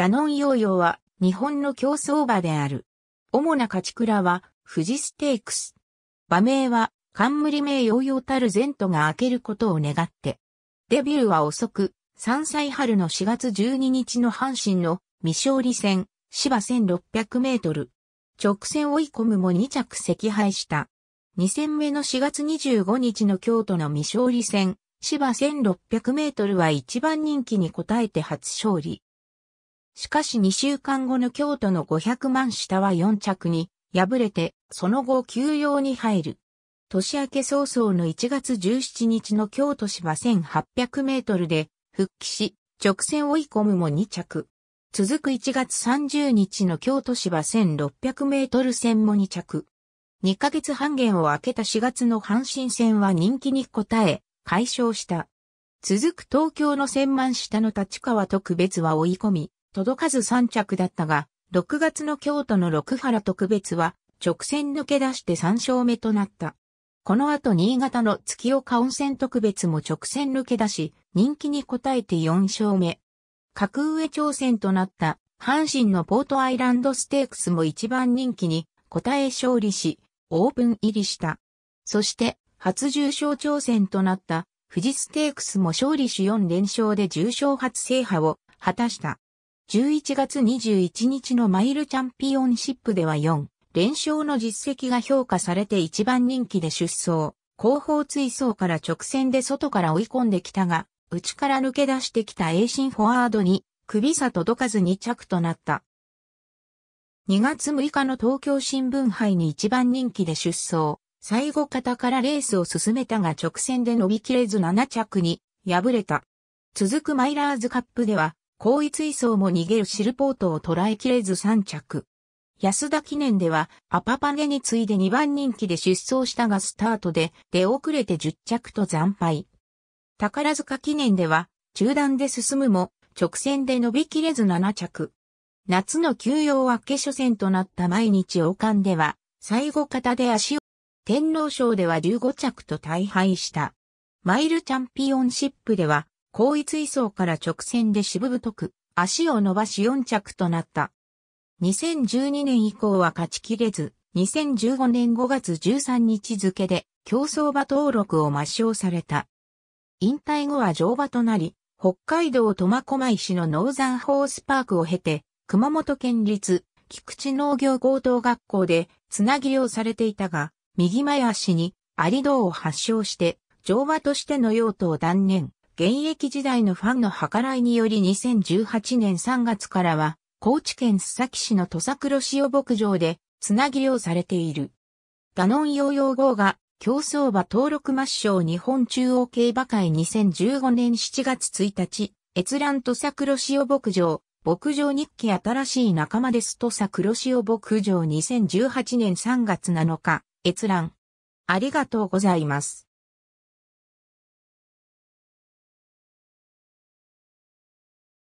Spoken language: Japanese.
ダノンヨーヨーは日本の競走馬である。主な勝ち倉は富士ステークス。馬名は冠名ヨーヨーたる前途が明けることを願って。デビューは遅く、3歳春の4月12日の阪神の未勝利戦、芝1600メートル。直線追い込むも2着惜敗した。2戦目の4月25日の京都の未勝利戦、芝1600メートルは1番人気に応えて初勝利。しかし2週間後の京都の500万下は4着に敗れて、その後休養に入る。年明け早々の1月17日の京都市は1800メートルで復帰し、直線追い込むも2着。続く1月30日の京都市は1600メートル線も2着。2ヶ月半減を明けた4月の阪神戦は人気に応え、解消した。続く東京の千万下の立川と区別は追い込み、届かず3着だったが、6月の京都の六原特別は直線抜け出して3勝目となった。この後新潟の月岡温泉特別も直線抜け出し、人気に応えて4勝目。格上挑戦となった阪神のポートアイランドステークスも一番人気に応え勝利し、オープン入りした。そして初重賞挑戦となった富士ステークスも勝利し4連勝で重賞初制覇を果たした。11月21日のマイルチャンピオンシップでは4連勝の実績が評価されて一番人気で出走。後方追走から直線で外から追い込んできたが、内から抜け出してきたエ心フォワードに首差届かず2着となった。2月6日の東京新聞杯に一番人気で出走。最後方からレースを進めたが直線で伸びきれず7着に敗れた。続くマイラーズカップでは後位追走も逃げるシルポートを捉えきれず3着。安田記念では、アパパネに次いで2番人気で出走したがスタートで出遅れて10着と惨敗。宝塚記念では、中断で進むも、直線で伸びきれず7着。夏の休養明け初戦となった毎日王冠では、最後方で足を、天皇賞では15着と大敗した。マイルチャンピオンシップでは、後一位相から直線で渋太く、足を伸ばし4着となった。2012年以降は勝ちきれず、2015年5月13日付で競走馬登録を抹消された。引退後は乗馬となり、北海道苫小牧市のノーザンホースパークを経て、熊本県立菊池農業高等学校でつなぎをされていたが、右前足にアリドを発症して、乗馬としての用途を断念。現役時代のファンの計らいにより2018年3月からは、高知県須崎市の土佐黒潮牧場で、つなぎをされている。ダノンヨーヨー号が、競走馬登録抹消日本中央競馬会2015年7月1日、閲覧土佐黒潮牧場、牧場日記新しい仲間です土佐黒潮牧場2018年3月7日、閲覧。ありがとうございます。